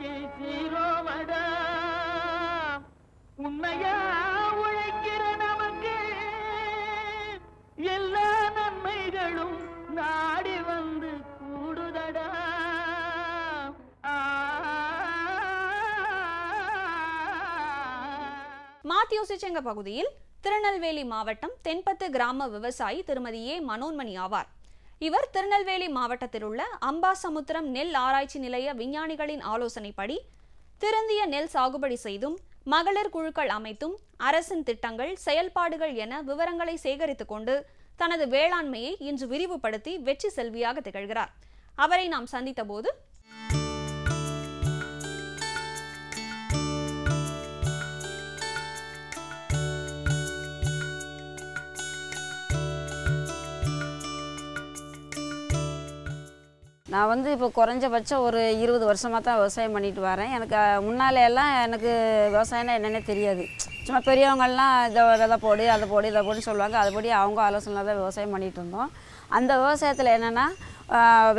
வாழ்க்கை சீரோவடா உன்னையா உழைக்கிற நமக்கு எல்லா நன்மைகளும் நாடி வந்து கூடுதடா மாத்தியோசிச்சங்க பகுதியில் திருநெல்வேலி மாவட்டம் தென்பத்து கிராம விவசாயி திருமதி ஏ மனோன்மணி ஆவார் இவர் திருநெல்வேலி மாவட்டத்தில் உள்ள அம்பாசமுத்திரம் நெல் ஆராய்ச்சி நிலைய விஞ்ஞானிகளின் ஆலோசனைப்படி திருந்திய நெல் சாகுபடி செய்தும் மகளிர் குழுக்கள் அமைத்தும் அரசின் திட்டங்கள் செயல்பாடுகள் என விவரங்களை சேகரித்துக் கொண்டு தனது வேளாண்மையை இன்று விரிவுபடுத்தி வெற்றி செல்வியாக திகழ்கிறார் அவரை நாம் சந்தித்த போது நான் வந்து இப்போ குறைஞ்சபட்சம் ஒரு இருபது வருஷமாக தான் விவசாயம் பண்ணிட்டு வரேன் எனக்கு முன்னாலே எல்லாம் எனக்கு விவசாயம்னா என்னென்னே தெரியாது சும்மா பெரியவங்கள்லாம் இதை விதை போடு அதை போடு இதை போடுன்னு சொல்லுவாங்க அதுபடி அவங்க ஆலோசனை தான் விவசாயம் பண்ணிகிட்டு இருந்தோம் அந்த விவசாயத்தில் என்னென்னா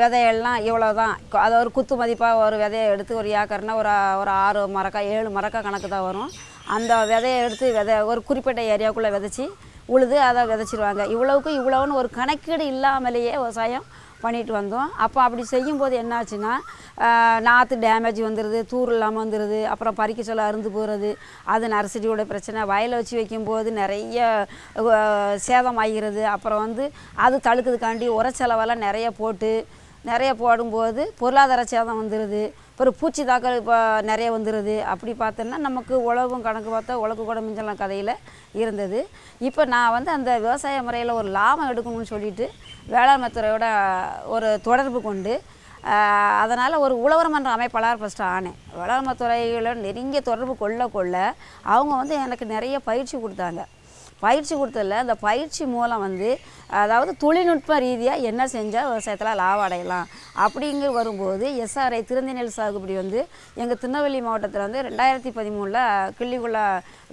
விதையெல்லாம் இவ்வளோ தான் அது ஒரு குத்து மதிப்பாக ஒரு விதையை எடுத்து ஒரு ஏக்கர்னா ஒரு ஒரு ஆறு மரக்கா ஏழு மரக்கா கணக்கு தான் வரும் அந்த விதையை எடுத்து விதை ஒரு குறிப்பிட்ட ஏரியாவுக்குள்ளே விதைச்சி உழுது அதை விதைச்சிருவாங்க இவ்வளவுக்கு இவ்வளோன்னு ஒரு கணக்கீடு இல்லாமலேயே விவசாயம் பண்ணிட்டு வந்தோம் அப்போ அப்படி செய்யும்போது என்னாச்சுன்னா நாற்று டேமேஜ் வந்துடுது தூர் இல்லாமல் வந்துடுது அப்புறம் பறிக்க சொல்ல அருந்து போகிறது அது நர்சரியோட பிரச்சனை வயலை வச்சு வைக்கும்போது நிறைய சேதம் ஆகிறது அப்புறம் வந்து அது தழுக்குதுக்காண்டி உர செலவெல்லாம் நிறைய போட்டு நிறைய போடும்போது பொருளாதார சேதம் வந்துடுது ஒரு பூச்சி தாக்கல் இப்போ நிறைய வந்துடுது அப்படி பார்த்தோன்னா நமக்கு உழவும் கணக்கு பார்த்தா உழக்கு கூட மிஞ்சலாம் கதையில் இருந்தது இப்போ நான் வந்து அந்த விவசாய முறையில் ஒரு லாபம் எடுக்கணும்னு சொல்லிட்டு வேளாண்மைத்துறையோட ஒரு தொடர்பு கொண்டு அதனால் ஒரு உழவர் மன்ற அமைப்பாளர் ஃபஸ்ட்டு ஆனேன் வேளாண்மை நெருங்கிய தொடர்பு கொள்ள கொள்ள அவங்க வந்து எனக்கு நிறைய பயிற்சி கொடுத்தாங்க பயிற்சி கொடுத்ததில்ல அந்த பயிற்சி மூலம் வந்து அதாவது தொழில்நுட்ப ரீதியாக என்ன செஞ்சால் விவசாயத்தில் லாபம் அடையலாம் அப்படிங்கிற வரும்போது எஸ்ஆர்ஐ திருந்தநெல் சாகுபடி வந்து எங்கள் திருநெல்வேலி மாவட்டத்தில் வந்து ரெண்டாயிரத்தி பதிமூணில் கிள்ளிக்குள்ள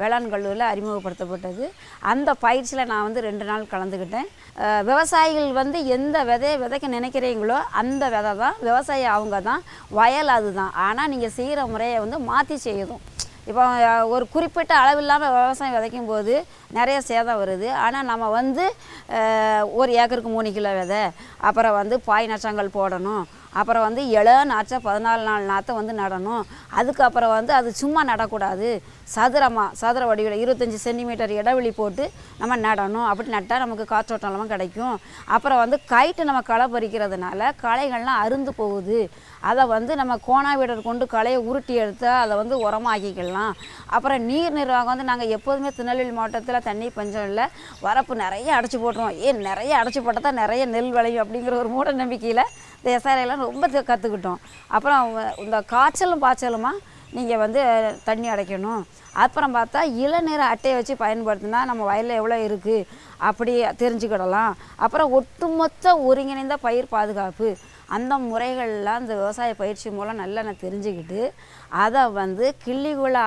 வேளாண் கல்லூரியில் அறிமுகப்படுத்தப்பட்டது அந்த பயிற்சியில் நான் வந்து ரெண்டு நாள் கலந்துக்கிட்டேன் விவசாயிகள் வந்து எந்த விதையை விதைக்க நினைக்கிறீங்களோ அந்த விதை தான் விவசாயி அவங்க தான் வயல் அதுதான் ஆனால் நீங்கள் செய்கிற முறையை வந்து மாற்றி செய்யணும் இப்போ ஒரு குறிப்பிட்ட அளவில்லாமல் விவசாயம் விதைக்கும் போது நிறைய சேதம் வருது ஆனால் நம்ம வந்து ஒரு ஏக்கருக்கு மூணு கிலோ விதை அப்புறம் வந்து பாய் நச்சங்கள் போடணும் அப்புறம் வந்து இள நாச்சா பதினாலு நாள் நாற்றை வந்து நடணும் அதுக்கப்புறம் வந்து அது சும்மா நடக்கூடாது சதுரமாக சதுர வடிவில் இருபத்தஞ்சி சென்டிமீட்டர் இடைவெளி போட்டு நம்ம நடணும் அப்படி நட்டால் நமக்கு காற்றோட்டம்லாம் கிடைக்கும் அப்புறம் வந்து கைட்டு நம்ம களை பறிக்கிறதுனால களைகள்லாம் அருந்து போகுது அதை வந்து நம்ம கோணா வீடர் கொண்டு களையை உருட்டி எடுத்தால் அதை வந்து உரமாக்கிக்கலாம் அப்புறம் நீர் நிர்வாகம் வந்து நாங்கள் எப்போதுமே திருநெல்வேலி மாவட்டத்தில் தண்ணி பஞ்சம் இல்லை வரப்பு நிறைய அடைச்சி போட்டுருவோம் ஏன் நிறைய அடைச்சி போட்டால் தான் நிறைய நெல் விளையும் அப்படிங்கிற ஒரு மூட நம்பிக்கையில் இந்த எஸ்ஆர்ஐலாம் ரொம்ப கற்றுக்கிட்டோம் அப்புறம் இந்த காய்ச்சலும் பாய்ச்சலுமா நீங்கள் வந்து தண்ணி அடைக்கணும் அப்புறம் பார்த்தா இளநீர் அட்டையை வச்சு பயன்படுத்தினா நம்ம வயலில் எவ்வளோ இருக்குது அப்படி தெரிஞ்சுக்கிடலாம் அப்புறம் ஒட்டுமொத்த ஒருங்கிணைந்த பயிர் பாதுகாப்பு அந்த முறைகள்லாம் இந்த விவசாய பயிற்சி மூலம் நல்லா நான் தெரிஞ்சுக்கிட்டு அதை வந்து கிள்ளிக்குள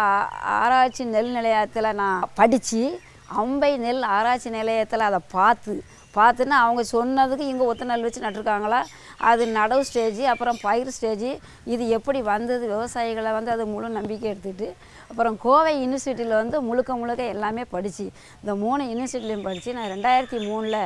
ஆராய்ச்சி நெல் நிலையத்தில் நான் படித்து அம்பை நெல் ஆராய்ச்சி நிலையத்தில் அதை பார்த்து பார்த்துன்னா அவங்க சொன்னதுக்கு இங்கே ஒத்த நெல் வச்சு நட்டுருக்காங்களா அது நடவு ஸ்டேஜ் அப்புறம் பயிர் ஸ்டேஜ் இது எப்படி வந்தது விவசாயிகளை வந்து அது முழு நம்பிக்கை எடுத்துகிட்டு அப்புறம் கோவை யூனிவர்சிட்டியில் வந்து முழுக்க முழுக்க எல்லாமே படித்து இந்த மூணு யூனிவர்சிட்டிலையும் படித்து நான் ரெண்டாயிரத்தி மூணில்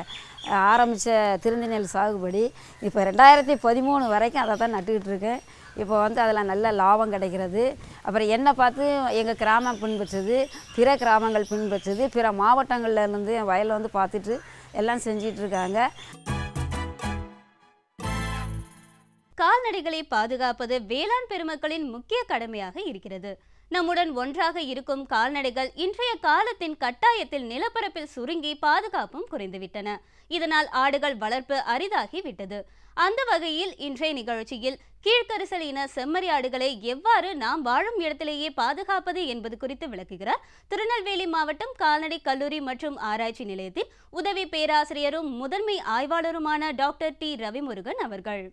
ஆரம்பித்த நெல் சாகுபடி இப்போ ரெண்டாயிரத்தி பதிமூணு வரைக்கும் அதை தான் நட்டுக்கிட்டு இருக்கேன் இப்போ வந்து அதில் நல்ல லாபம் கிடைக்கிறது அப்புறம் என்னை பார்த்து எங்கள் கிராமம் பின்பற்றுது பிற கிராமங்கள் பின்பற்றுது பிற மாவட்டங்களில் இருந்து என் வயலில் வந்து பார்த்துட்டு எல்லாம் செஞ்சிட்ருக்காங்க கால்நடைகளை பாதுகாப்பது வேளாண் பெருமக்களின் முக்கிய கடமையாக இருக்கிறது நம்முடன் ஒன்றாக இருக்கும் கால்நடைகள் இன்றைய காலத்தின் கட்டாயத்தில் நிலப்பரப்பில் சுருங்கி பாதுகாப்பும் குறைந்துவிட்டன இதனால் ஆடுகள் வளர்ப்பு அரிதாகிவிட்டது அந்த வகையில் இன்றைய நிகழ்ச்சியில் கீழ்கரிசல் இன ஆடுகளை எவ்வாறு நாம் வாழும் இடத்திலேயே பாதுகாப்பது என்பது குறித்து விளக்குகிறார் திருநெல்வேலி மாவட்டம் கால்நடை கல்லூரி மற்றும் ஆராய்ச்சி நிலையத்தின் உதவி பேராசிரியரும் முதன்மை ஆய்வாளருமான டாக்டர் டி ரவிமுருகன் அவர்கள்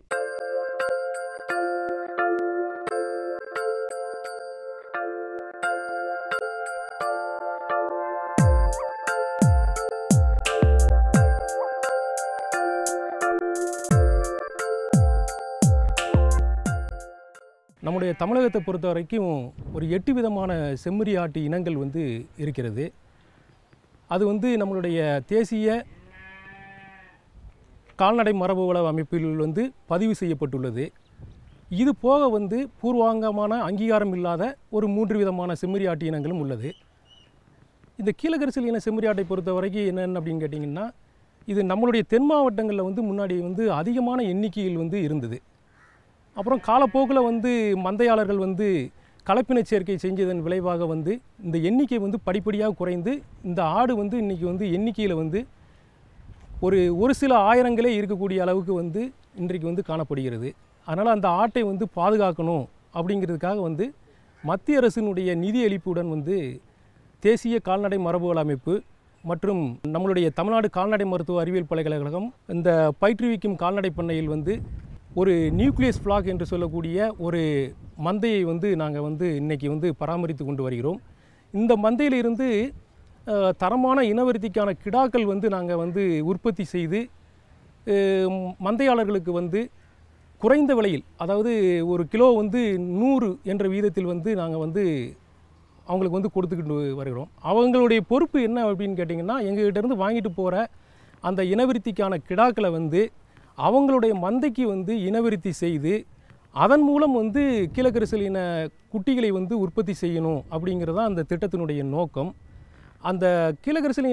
நம்முடைய தமிழகத்தை பொறுத்த வரைக்கும் ஒரு எட்டு விதமான செம்மறி ஆட்டு இனங்கள் வந்து இருக்கிறது அது வந்து நம்மளுடைய தேசிய கால்நடை மரபு வள அமைப்பில் வந்து பதிவு செய்யப்பட்டுள்ளது இது போக வந்து பூர்வாங்கமான அங்கீகாரம் இல்லாத ஒரு மூன்று விதமான செம்மறி ஆட்டு இனங்களும் உள்ளது இந்த கீழகரிசல் இன செம்மறி ஆட்டை பொறுத்த வரைக்கும் என்னென்னு அப்படின்னு கேட்டிங்கன்னா இது நம்மளுடைய தென் மாவட்டங்களில் வந்து முன்னாடி வந்து அதிகமான எண்ணிக்கையில் வந்து இருந்தது அப்புறம் காலப்போக்கில் வந்து மந்தையாளர்கள் வந்து கலப்பின சேர்க்கை செஞ்சதன் விளைவாக வந்து இந்த எண்ணிக்கை வந்து படிப்படியாக குறைந்து இந்த ஆடு வந்து இன்றைக்கி வந்து எண்ணிக்கையில் வந்து ஒரு ஒரு சில ஆயிரங்களே இருக்கக்கூடிய அளவுக்கு வந்து இன்றைக்கு வந்து காணப்படுகிறது அதனால் அந்த ஆட்டை வந்து பாதுகாக்கணும் அப்படிங்கிறதுக்காக வந்து மத்திய அரசினுடைய நிதி அளிப்புடன் வந்து தேசிய கால்நடை மரபுகள் அமைப்பு மற்றும் நம்மளுடைய தமிழ்நாடு கால்நடை மருத்துவ அறிவியல் பல்கலைக்கழகம் இந்த பயிற்றுவிக்கும் கால்நடை பண்ணையில் வந்து ஒரு நியூக்ளியஸ் ஃப்ளாக் என்று சொல்லக்கூடிய ஒரு மந்தையை வந்து நாங்கள் வந்து இன்றைக்கி வந்து பராமரித்து கொண்டு வருகிறோம் இந்த மந்தையிலிருந்து தரமான இனவருத்திக்கான கிடாக்கள் வந்து நாங்கள் வந்து உற்பத்தி செய்து மந்தையாளர்களுக்கு வந்து குறைந்த விலையில் அதாவது ஒரு கிலோ வந்து நூறு என்ற வீதத்தில் வந்து நாங்கள் வந்து அவங்களுக்கு வந்து கொடுத்துக்கிட்டு வருகிறோம் அவங்களுடைய பொறுப்பு என்ன அப்படின்னு கேட்டிங்கன்னா எங்ககிட்டேருந்து வாங்கிட்டு போகிற அந்த இனவிருத்திக்கான கிடாக்களை வந்து அவங்களுடைய மந்தைக்கு வந்து இனவிருத்தி செய்து அதன் மூலம் வந்து இன குட்டிகளை வந்து உற்பத்தி செய்யணும் அப்படிங்கிறதான் அந்த திட்டத்தினுடைய நோக்கம் அந்த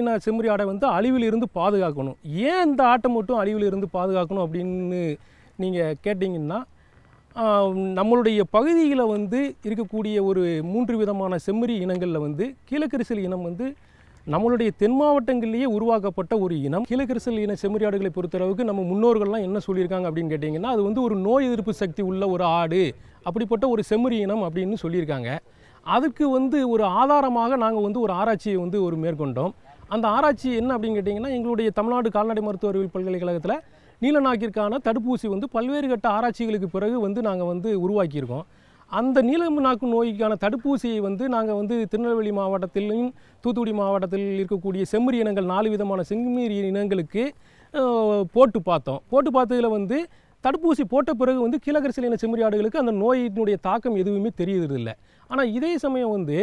இன செம்மறி ஆடை வந்து அழிவிலிருந்து பாதுகாக்கணும் ஏன் இந்த ஆட்டை மட்டும் அழிவிலிருந்து பாதுகாக்கணும் அப்படின்னு நீங்கள் கேட்டிங்கன்னா நம்மளுடைய பகுதியில் வந்து இருக்கக்கூடிய ஒரு மூன்று விதமான செம்மறி இனங்களில் வந்து கீழக்கரிசல் இனம் வந்து நம்மளுடைய தென் மாவட்டங்கள்லேயே உருவாக்கப்பட்ட ஒரு இனம் கீழக்கரிசல் இன செம்மறியாடுகளை பொறுத்தளவுக்கு நம்ம முன்னோர்கள்லாம் என்ன சொல்லியிருக்காங்க அப்படின்னு கேட்டிங்கன்னா அது வந்து ஒரு நோய் எதிர்ப்பு சக்தி உள்ள ஒரு ஆடு அப்படிப்பட்ட ஒரு செம்மறி இனம் அப்படின்னு சொல்லியிருக்காங்க அதுக்கு வந்து ஒரு ஆதாரமாக நாங்கள் வந்து ஒரு ஆராய்ச்சியை வந்து ஒரு மேற்கொண்டோம் அந்த ஆராய்ச்சி என்ன அப்படின்னு கேட்டிங்கன்னா எங்களுடைய தமிழ்நாடு கால்நடை மருத்துவ அறிவியல் பல்கலைக்கழகத்தில் நீலநாக்கிற்கான தடுப்பூசி வந்து பல்வேறு கட்ட ஆராய்ச்சிகளுக்கு பிறகு வந்து நாங்கள் வந்து உருவாக்கியிருக்கோம் அந்த நீலம்பு நாக்கு நோய்க்கான தடுப்பூசியை வந்து நாங்கள் வந்து திருநெல்வேலி மாவட்டத்திலும் தூத்துக்குடி மாவட்டத்தில் இருக்கக்கூடிய செம்மறி இனங்கள் நாலு விதமான செம்மறி இனங்களுக்கு போட்டு பார்த்தோம் போட்டு பார்த்ததில் வந்து தடுப்பூசி போட்ட பிறகு வந்து இன செம்மறி ஆடுகளுக்கு அந்த நோயினுடைய தாக்கம் எதுவுமே தெரியுறதில்லை ஆனால் இதே சமயம் வந்து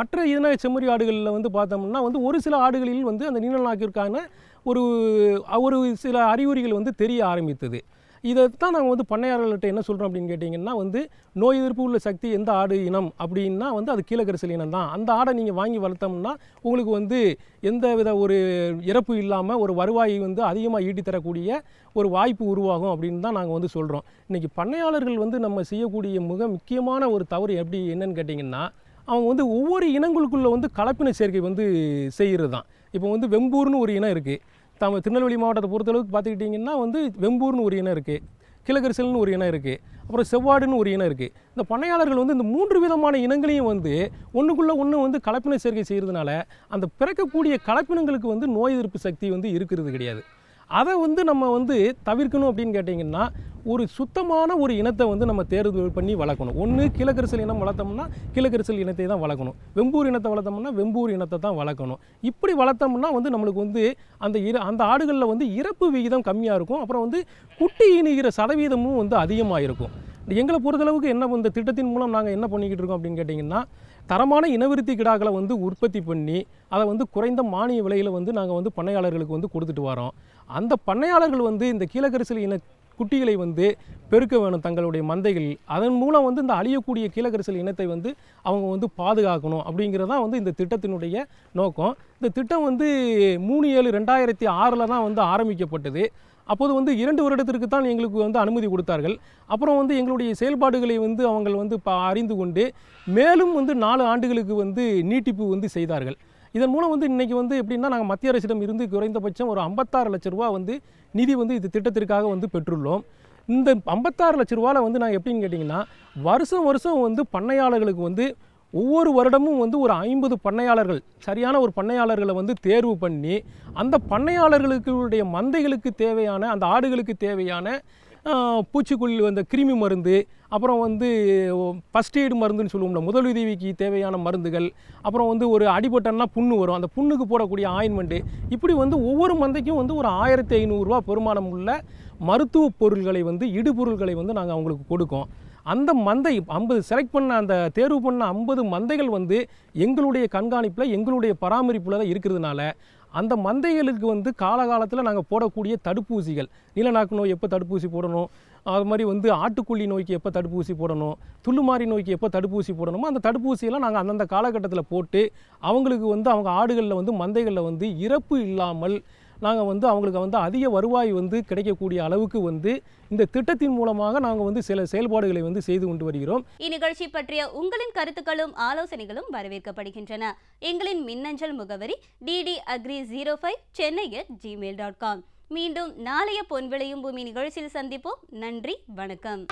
மற்ற இன செம்மறி ஆடுகளில் வந்து பார்த்தோம்னா வந்து ஒரு சில ஆடுகளில் வந்து அந்த நீலநாக்கிற்கான ஒரு ஒரு சில அறிகுறிகள் வந்து தெரிய ஆரம்பித்தது இதை தான் நாங்கள் வந்து பண்ணையாளர்கள்ட்ட என்ன சொல்கிறோம் அப்படின்னு கேட்டிங்கன்னா வந்து நோய் எதிர்ப்பு உள்ள சக்தி எந்த ஆடு இனம் அப்படின்னா வந்து அது கீழக்கரிசல் இனம் தான் அந்த ஆடை நீங்கள் வாங்கி வளர்த்தோம்னா உங்களுக்கு வந்து எந்த வித ஒரு இறப்பு இல்லாமல் ஒரு வருவாயை வந்து அதிகமாக ஈட்டி தரக்கூடிய ஒரு வாய்ப்பு உருவாகும் அப்படின்னு தான் நாங்கள் வந்து சொல்கிறோம் இன்றைக்கி பண்ணையாளர்கள் வந்து நம்ம செய்யக்கூடிய மிக முக்கியமான ஒரு தவறு எப்படி என்னன்னு கேட்டிங்கன்னா அவங்க வந்து ஒவ்வொரு இனங்களுக்குள்ளே வந்து கலப்பின சேர்க்கை வந்து செய்கிறது தான் இப்போ வந்து வெம்பூர்னு ஒரு இனம் இருக்குது தம் திருநெல்வேலி மாவட்டத்தை பொறுத்தளவுக்கு பார்த்துக்கிட்டிங்கன்னா வந்து வெம்பூர்னு ஒரு இனம் இருக்குது கிழக்கரிசல்னு ஒரு இனம் இருக்குது அப்புறம் செவ்வாடுன்னு ஒரு இனம் இருக்குது இந்த பண்ணையாளர்கள் வந்து இந்த மூன்று விதமான இனங்களையும் வந்து ஒன்றுக்குள்ளே ஒன்று வந்து கலப்பின சேர்க்கை செய்கிறதுனால அந்த பிறக்கக்கூடிய கலப்பினங்களுக்கு வந்து நோய் எதிர்ப்பு சக்தி வந்து இருக்கிறது கிடையாது அதை வந்து நம்ம வந்து தவிர்க்கணும் அப்படின்னு கேட்டிங்கன்னா ஒரு சுத்தமான ஒரு இனத்தை வந்து நம்ம தேர்வு பண்ணி வளர்க்கணும் ஒன்று கிழக்கரிசல் இனம் வளர்த்தோம்னா கிழக்கரிசல் இனத்தை தான் வளர்க்கணும் வெம்பூர் இனத்தை வளர்த்தோம்னா வெம்பூர் இனத்தை தான் வளர்க்கணும் இப்படி வளர்த்தோம்னா வந்து நம்மளுக்கு வந்து அந்த இரு அந்த ஆடுகளில் வந்து இறப்பு விகிதம் கம்மியாக இருக்கும் அப்புறம் வந்து குட்டி இணுகிற சதவீதமும் வந்து அதிகமாக இருக்கும் எங்களை பொறுத்தளவுக்கு என்ன இந்த திட்டத்தின் மூலம் நாங்கள் என்ன பண்ணிக்கிட்டு இருக்கோம் அப்படின்னு கேட்டிங்கன்னா தரமான இனவிருத்தி கிடாக்களை வந்து உற்பத்தி பண்ணி அதை வந்து குறைந்த மானிய விலையில் வந்து நாங்கள் வந்து பண்ணையாளர்களுக்கு வந்து கொடுத்துட்டு வரோம் அந்த பண்ணையாளர்கள் வந்து இந்த கீழக்கரிசல் இன குட்டிகளை வந்து பெருக்க வேணும் தங்களுடைய மந்தைகளில் அதன் மூலம் வந்து இந்த அழியக்கூடிய கீழகரிசல் இனத்தை வந்து அவங்க வந்து பாதுகாக்கணும் அப்படிங்கிறதான் வந்து இந்த திட்டத்தினுடைய நோக்கம் இந்த திட்டம் வந்து மூணு ஏழு ரெண்டாயிரத்தி ஆறில் தான் வந்து ஆரம்பிக்கப்பட்டது அப்போது வந்து இரண்டு வருடத்திற்கு தான் எங்களுக்கு வந்து அனுமதி கொடுத்தார்கள் அப்புறம் வந்து எங்களுடைய செயல்பாடுகளை வந்து அவங்க வந்து அறிந்து கொண்டு மேலும் வந்து நாலு ஆண்டுகளுக்கு வந்து நீட்டிப்பு வந்து செய்தார்கள் இதன் மூலம் வந்து இன்றைக்கி வந்து எப்படின்னா நாங்கள் மத்திய அரசிடம் இருந்து குறைந்தபட்சம் ஒரு ஐம்பத்தாறு லட்ச ரூபா வந்து நிதி வந்து இது திட்டத்திற்காக வந்து பெற்றுள்ளோம் இந்த ஐம்பத்தாறு லட்ச ரூபாவில் வந்து நாங்கள் எப்படின்னு கேட்டிங்கன்னா வருஷம் வருஷம் வந்து பண்ணையாளர்களுக்கு வந்து ஒவ்வொரு வருடமும் வந்து ஒரு ஐம்பது பண்ணையாளர்கள் சரியான ஒரு பண்ணையாளர்களை வந்து தேர்வு பண்ணி அந்த பண்ணையாளர்களுக்கு மந்தைகளுக்கு தேவையான அந்த ஆடுகளுக்கு தேவையான பூச்சிக்கொல்லி வந்த கிருமி மருந்து அப்புறம் வந்து ஃபஸ்ட் எய்டு மருந்துன்னு சொல்லுவோம்ல முதலுதவிக்கு தேவையான மருந்துகள் அப்புறம் வந்து ஒரு அடிபட்டன்னா புண்ணு வரும் அந்த புண்ணுக்கு போடக்கூடிய ஆயின்மெண்ட்டு இப்படி வந்து ஒவ்வொரு மந்தைக்கும் வந்து ஒரு ஆயிரத்தி ஐநூறுரூவா பெருமானம் உள்ள மருத்துவ பொருள்களை வந்து இடுபொருள்களை வந்து நாங்கள் அவங்களுக்கு கொடுக்கோம் அந்த மந்தை ஐம்பது செலக்ட் பண்ண அந்த தேர்வு பண்ண ஐம்பது மந்தைகள் வந்து எங்களுடைய கண்காணிப்பில் எங்களுடைய பராமரிப்பில் தான் இருக்கிறதுனால அந்த மந்தைகளுக்கு வந்து காலகாலத்தில் நாங்கள் போடக்கூடிய தடுப்பூசிகள் நீலநாக்கு நோய் எப்போ தடுப்பூசி போடணும் அது மாதிரி வந்து ஆட்டுக்குள்ளி நோய்க்கு எப்போ தடுப்பூசி போடணும் துள்ளுமாரி நோய்க்கு எப்போ தடுப்பூசி போடணுமோ அந்த தடுப்பூசியெல்லாம் நாங்கள் அந்தந்த காலகட்டத்தில் போட்டு அவங்களுக்கு வந்து அவங்க ஆடுகளில் வந்து மந்தைகளில் வந்து இறப்பு இல்லாமல் நாங்கள் வந்து அவங்களுக்கு வந்து அதிக வருவாய் வந்து கிடைக்கக்கூடிய அளவுக்கு வந்து இந்த திட்டத்தின் மூலமாக நாங்கள் வந்து சில செயல்பாடுகளை வந்து செய்து கொண்டு வருகிறோம் இந்நிகழ்ச்சி பற்றிய உங்களின் கருத்துக்களும் ஆலோசனைகளும் வரவேற்கப்படுகின்றன எங்களின் மின்னஞ்சல் முகவரி D D agri zero five Chennai at Gmail dot com மீண்டும் நாளைய பொன்விளையும் பூமி நிகழ்ச்சியில் சந்திப்போம் நன்றி வணக்கம்